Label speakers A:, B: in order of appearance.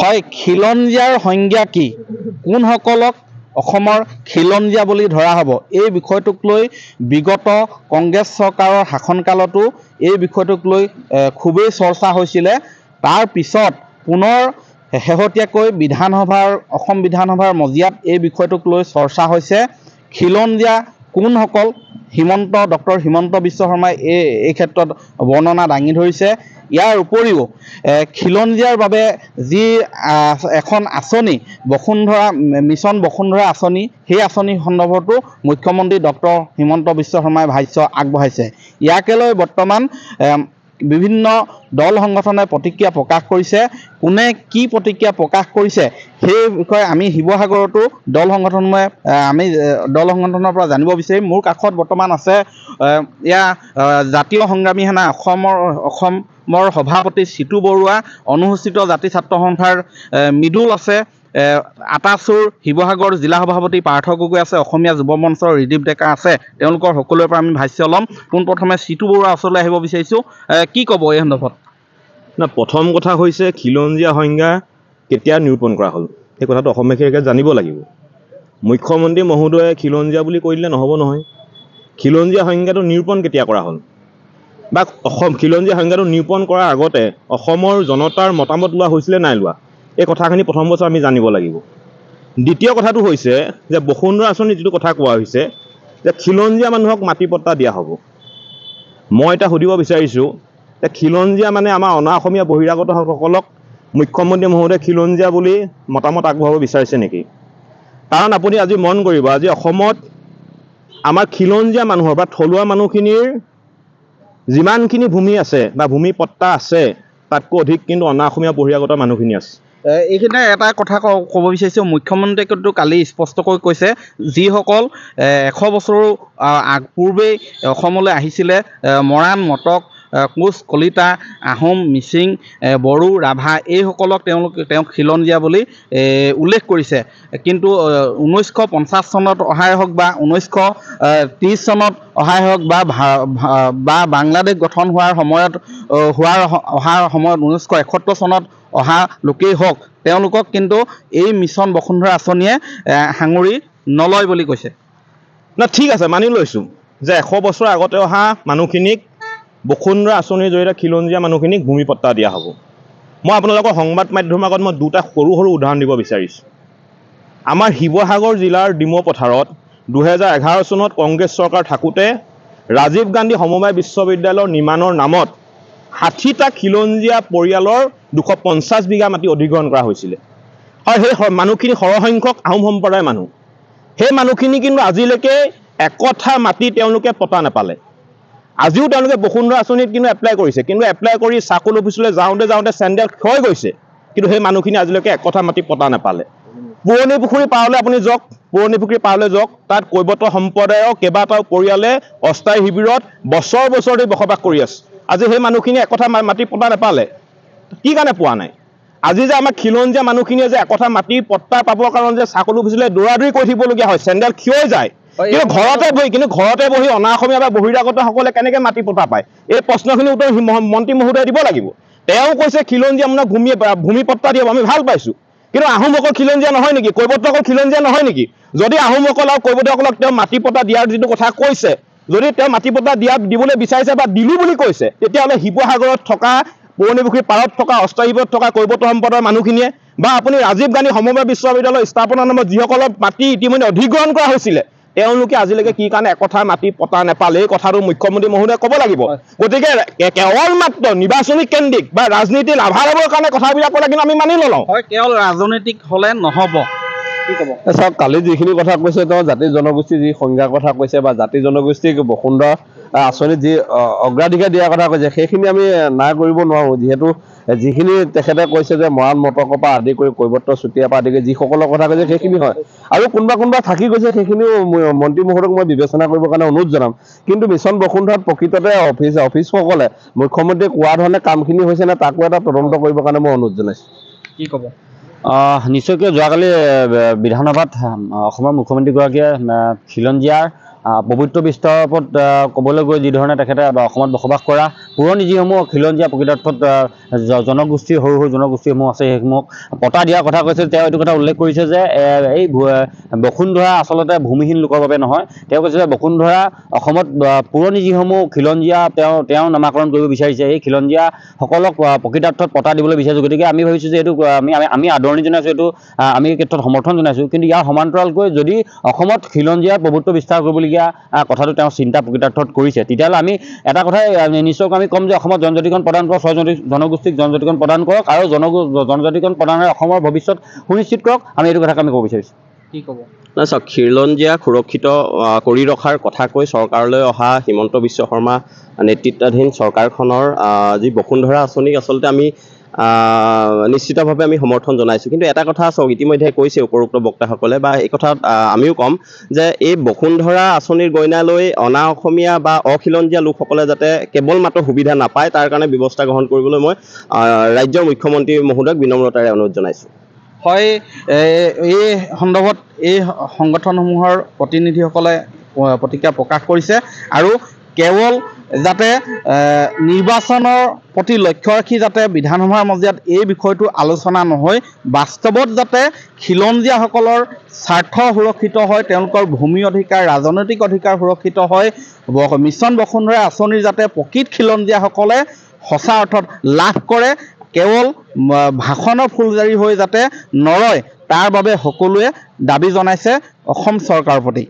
A: হয় খিলঞ্জীয়াৰ সংজ্ঞা কি কোনসকলক অসমৰ খিলঞ্জীয়া বুলি ধৰা হ'ব এই বিষয়টোক লৈ বিগত কংগ্ৰেছ চৰকাৰৰ শাসনকালতো এই বিষয়টোক লৈ খুবেই চৰ্চা হৈছিলে তাৰ পিছত পুনৰ শেহতীয়াকৈ বিধানসভাৰ অসম বিধানসভাৰ মজিয়াত এই বিষয়টোক লৈ চৰ্চা হৈছে খিলঞ্জীয়া কোনসকল হিমন্ত ডক্টৰ হিমন্ত বিশ্ব শৰ্মাই এই এই ক্ষেত্ৰত বৰ্ণনা দাঙি ধৰিছে ইয়াৰ উপৰিও খিলঞ্জীয়াৰ বাবে যি এখন আঁচনি বসুন্ধৰা মিছন বসুন্ধৰা আঁচনি সেই আঁচনি সন্দৰ্ভতো মুখ্যমন্ত্ৰী ডক্টৰ হিমন্ত বিশ্ব শৰ্মাই ভাষ্য আগবঢ়াইছে ইয়াকে লৈ বৰ্তমান বিভিন্ন দল সংগঠনে প্ৰতিক্ৰিয়া প্ৰকাশ কৰিছে কোনে কি প্ৰতিক্ৰিয়া প্ৰকাশ কৰিছে সেই বিষয়ে আমি শিৱসাগৰতো দল সংগঠনে আমি দল সংগঠনৰ পৰা জানিব বিচাৰিম মোৰ কাষত বৰ্তমান আছে এয়া জাতীয় সংগ্ৰামী সেনা অসমৰ অসমৰ সভাপতি চিতু বৰুৱা অনুসূচিত জাতি ছাত্ৰ সন্থাৰ মৃদুল আছে আটাচুৰ শিৱসাগৰ জিলা সভাপতি পাৰ্থ গগৈ আছে অসমীয়া যুৱ মঞ্চৰ ৰিদীপ ডেকা আছে তেওঁলোকৰ সকলোৰে পৰা আমি ভাষ্য ল'ম পোনপ্ৰথমে চিটু বৰুৱা ওচৰলৈ আহিব
B: বিচাৰিছোঁ কি ক'ব এই সন্দৰ্ভত না প্ৰথম কথা হৈছে খিলঞ্জীয়া সংজ্ঞা কেতিয়া নিৰূপণ কৰা হ'ল সেই কথাটো অসমবাসীৰ জানিব লাগিব মুখ্যমন্ত্ৰী মহোদয়ে খিলঞ্জীয়া বুলি কৈ দিলে নহ'ব নহয় খিলঞ্জীয়া সংজ্ঞাটো নিৰূপণ কেতিয়া কৰা হ'ল বা অসম খিলঞ্জীয়া সংজ্ঞাটো নিৰূপণ কৰাৰ আগতে অসমৰ জনতাৰ মতামত লোৱা হৈছিলে নাই লোৱা এই কথাখিনি প্ৰথম বছৰ আমি জানিব লাগিব দ্বিতীয় কথাটো হৈছে যে বসুন্ধৰা আঁচনিৰ যিটো কথা কোৱা হৈছে যে খিলঞ্জীয়া মানুহক মাটি পট্টা দিয়া হ'ব মই এটা সুধিব বিচাৰিছোঁ যে খিলঞ্জীয়া মানে আমাৰ অনা অসমীয়া বহিৰাগতসকলক মুখ্যমন্ত্ৰী মহোদয় খিলঞ্জীয়া বুলি মতামত আগবঢ়াব বিচাৰিছে নেকি কাৰণ আপুনি আজি মন কৰিব আজি অসমত আমাৰ খিলঞ্জীয়া মানুহৰ বা থলুৱা মানুহখিনিৰ যিমানখিনি ভূমি আছে বা ভূমি পট্টা আছে তাতকৈ অধিক কিন্তু অনা অসমীয়া বহিৰাগত মানুহখিনি আছে
A: এইখিনি এটা কথা ক'ব বিচাৰিছোঁ মুখ্যমন্ত্ৰীয়ে কিন্তু কালি স্পষ্টকৈ কৈছে যিসকল এশ বছৰৰো আগ পূৰ্বেই অসমলৈ আহিছিলে মৰাণ মটক কোচ কলিতা আহোম মিচিং বড়ো ৰাভা এইসকলক তেওঁলোকে তেওঁক খিলন দিয়া বুলি উল্লেখ কৰিছে কিন্তু ঊনৈছশ পঞ্চাছ চনত অহাই হওক বা ঊনৈছশ ত্ৰিছ চনত অহাই হওক বা বা বাংলাদেশ গঠন হোৱাৰ সময়ত হোৱাৰ অহাৰ সময়ত ঊনৈছশ এসত্তৰ চনত অহা লোকেই হওক তেওঁলোকক কিন্তু এই মিছন বসুন্ধৰা আঁচনিয়ে সাঙুৰি নলয় বুলি কৈছে
B: ন ঠিক আছে মানি লৈছোঁ যে এশ বছৰ আগতে অহা মানুহখিনিক বসুন্ধৰা আঁচনিৰ জৰিয়তে খিলঞ্জীয়া মানুহখিনিক ভূমি পট্টা দিয়া হ'ব মই আপোনালোকৰ সংবাদ মাধ্যমৰ আগত মই দুটা সৰু সৰু উদাহৰণ দিব বিচাৰিছোঁ আমাৰ শিৱসাগৰ জিলাৰ ডিম পথাৰত দুহেজাৰ এঘাৰ চনত কংগ্ৰেছ চৰকাৰ থাকোঁতে ৰাজীৱ গান্ধী সমবায় বিশ্ববিদ্যালয়ৰ নিৰ্মাণৰ নামত ষাঠিটা খিলঞ্জীয়া পৰিয়ালৰ দুশ পঞ্চাছ বিঘা মাটি অধিগ্ৰহণ কৰা হৈছিলে আৰু সেই মানুহখিনি সৰহসংখ্যক আহোম সম্প্ৰদায়ৰ মানুহ সেই মানুহখিনি কিন্তু আজিলৈকে একঠা মাটি তেওঁলোকে পতা নাপালে আজিও তেওঁলোকে বসুন্ধৰা আঁচনিত কিন্তু এপ্লাই কৰিছে কিন্তু এপ্লাই কৰি চাকুল অফিচলৈ যাওঁতে যাওঁতে চেণ্ডেল ক্ষয় গৈছে কিন্তু সেই মানুহখিনি আজিলৈকে একথা মাটি পতা নাপালে পুৰণি পুখুৰী পাৰলৈ আপুনি যাওক পুৰণি পুখুৰী পাৰলৈ যাওক তাত কৈবত সম্প্ৰদায়ৰ কেইবাটাও পৰিয়ালে অস্থায়ী শিবিৰত বছৰ বছৰ ধৰি বসবাস কৰি আছে আজি সেই মানুহখিনি একথা মাটি পতা নাপালে কি কাৰণে পোৱা নাই আজি যে আমাৰ খিলঞ্জীয়া মানুহখিনিয়ে যে একথা মাটি পত্তা পাবৰ কাৰণে যে চাকুল অফিচলৈ দৌৰা দৌৰি কৰি থাকিবলগীয়া হয় চেণ্ডেল ক্ষয় যায় কিন্তু ঘৰতে বহি কিন্তু ঘৰতে বহি অনা অসমীয়া বা বহিৰাগত সকলে কেনেকে মাটি পতা পায় এই প্ৰশ্নখিনি উত্তৰ মন্ত্ৰী মহোদয়ে দিব লাগিব তেওঁ কৈছে খিলঞ্জীয়া মানে ভূমি ভূমি ভূমিপত্তা দিব আমি ভাল পাইছো কিন্তু আহোমসকল খিলঞ্জীয়া নহয় নেকি কৈবতসকল খিলঞ্জীয়া নহয় নেকি যদি আহোমসকল আৰু কৈবতীসকলক তেওঁ মাটি পতা দিয়াৰ যিটো কথা কৈছে যদি তেওঁ মাটি পতা দিয়া দিবলৈ বিচাৰিছে বা দিলো বুলি কৈছে তেতিয়াহ'লে শিৱসাগৰত থকা পুৰণিপুখুৰী পাৰত থকা অস্থায়ীবত থকা কৈবত সম্পদৰ মানুহখিনিয়ে বা আপুনি ৰাজীৱ গান্ধী সমবায় বিশ্ববিদ্যালয় স্থাপনৰ নামত যিসকলৰ মাটি ইতিমধ্যে অধিগ্ৰহণ কৰা হৈছিলে তেওঁলোকে আজিলৈকে কি কাৰণে একথা মাটি পতা নেপালে এই কথাটো মুখ্যমন্ত্ৰী মহোদয়ে ক'ব লাগিব গতিকে কেৱল মাত্ৰ নিৰ্বাচনী কেন্দ্ৰিক বা ৰাজনীতি লাভালাভৰ কাৰণে কথাবিলাক ক'লে কিন্তু আমি মানি নলওঁ
A: কেৱল ৰাজনৈতিক হ'লে নহ'ব কি কব
B: চাওক কালি যিখিনি কথা কৈছে তেওঁ জাতি জনগোষ্ঠীৰ যি সংজ্ঞাৰ কথা কৈছে বা জাতি জনগোষ্ঠীক বসুন্ধৰা আঁচনিত যি অগ্ৰাধিকাৰ দিয়াৰ কথা
C: কৈছে সেইখিনি আমি নাই কৰিব নোৱাৰোঁ যিহেতু যিখিনি তেখেতে কৈছে যে মৰাণ মটকৰ পৰা আদি
B: কৰি কৈৱৰ্ত চুতীয়াৰ পৰা আদি কৰি যিসকলৰ কথা কৈছে সেইখিনি হয় আৰু কোনোবা কোনোবা থাকি গৈছে সেইখিনিও মন্ত্ৰী মহোদয়ক মই বিবেচনা কৰিবৰ কাৰণে অনুৰোধ জনাম কিন্তু মিছন বসুন্ধৰাত প্ৰকৃততে অফিচ অফিচসকলে মুখ্যমন্ত্ৰীয়ে কোৱা ধৰণে কামখিনি হৈছে নাই তাকো এটা তদন্ত কৰিবৰ কাৰণে মই অনুৰোধ জনাইছোঁ
A: কি ক'ব
C: নিশ্চয়কৈ যোৱাকালি বিধানসভাত অসমৰ মুখ্যমন্ত্ৰীগৰাকীয়ে খিলঞ্জীয়াৰ পবিত্ৰ বিশ্বত ক'বলৈ গৈ যিধৰণে তেখেতে অসমত বসবাস কৰা পুৰণি যিসমূহ খিলঞ্জীয়া প্ৰকৃতাৰ্থত জনগোষ্ঠীৰ সৰু সৰু জনগোষ্ঠীসমূহ আছে সেইসমূহক পতা দিয়াৰ কথা কৈছিল তেওঁ এইটো কথা উল্লেখ কৰিছে যে এই বসুন্ধৰা আচলতে ভূমিহীন লোকৰ বাবে নহয় তেওঁ কৈছে যে বসুন্ধৰা অসমত পুৰণি যিসমূহ খিলঞ্জীয়া তেওঁ তেওঁ নামাকৰণ কৰিব বিচাৰিছে এই খিলঞ্জীয়াসকলক প্ৰকৃতাৰ্থত পতা দিবলৈ বিচাৰিছোঁ গতিকে আমি ভাবিছোঁ যে এইটো আমি আমি আদৰণি জনাইছোঁ এইটো আমি ক্ষেত্ৰত সমৰ্থন জনাইছোঁ কিন্তু ইয়াৰ সমান্তৰালকৈ যদি অসমত খিলঞ্জীয়া প্ৰভুত্ব বিস্তাৰ কৰিবলগীয়া কৰিবলগীয়া কথাটো তেওঁ চিন্তা প্ৰকৃতাৰ্থত কৰিছে তেতিয়াহ'লে আমি এটা কথাই নিশ্চয়কৈ আমি ক'ম যে অসমত জনজাতিকৰণ প্ৰদান কৰক ছয় জনগোষ্ঠীক জনজাতিকৰণ প্ৰদান কৰক আৰু জন জনজাতিকৰণ প্ৰদানেৰে অসমৰ ভৱিষ্যত সুনিশ্চিত কৰক আমি এইটো কথাকে আমি ক'ব বিচাৰিছোঁ কি ক'ব চাওক খিৰলঞ্জীয়া সুৰক্ষিত কৰি ৰখাৰ কথা কৈ চৰকাৰলৈ অহা হিমন্ত বিশ্ব শৰ্মা নেতৃত্বাধীন চৰকাৰখনৰ যি বসুন্ধৰা আঁচনিক আচলতে আমি নিশ্চিতভাৱে আমি সমৰ্থন জনাইছোঁ কিন্তু এটা কথা চাওক ইতিমধ্যে কৈছে উপৰোক্ত বক্তাসকলে বা এই কথাত আমিও ক'ম যে এই বসুন্ধৰা আঁচনিৰ গইনালৈ অনা অসমীয়া বা অখিলঞ্জীয়া লোকসকলে যাতে কেৱল মাত্ৰ সুবিধা নাপায় তাৰ কাৰণে ব্যৱস্থা গ্ৰহণ কৰিবলৈ মই ৰাজ্যৰ মুখ্যমন্ত্ৰী মহোদয়ক বিনম্ৰতাৰে অনুৰোধ জনাইছোঁ
A: হয় এই সন্দৰ্ভত এই সংগঠনসমূহৰ প্ৰতিনিধিসকলে প্ৰতিক্ৰিয়া প্ৰকাশ কৰিছে আৰু কেৱল যাতে নিৰ্বাচনৰ প্ৰতি লক্ষ্য ৰাখি যাতে বিধানসভাৰ মজিয়াত এই বিষয়টো আলোচনা নহয় বাস্তৱত যাতে খিলঞ্জীয়াসকলৰ স্বাৰ্থ সুৰক্ষিত হয় তেওঁলোকৰ ভূমি অধিকাৰ ৰাজনৈতিক অধিকাৰ সুৰক্ষিত হয় মিছন বসুন্ধৰা আঁচনিৰ যাতে প্ৰকৃত খিলঞ্জীয়াসকলে সঁচা অৰ্থত লাভ কৰে কেৱল ভাষণৰ ফুলজাৰি হৈ যাতে নৰয় তাৰ বাবে সকলোৱে দাবী জনাইছে অসম চৰকাৰৰ প্ৰতি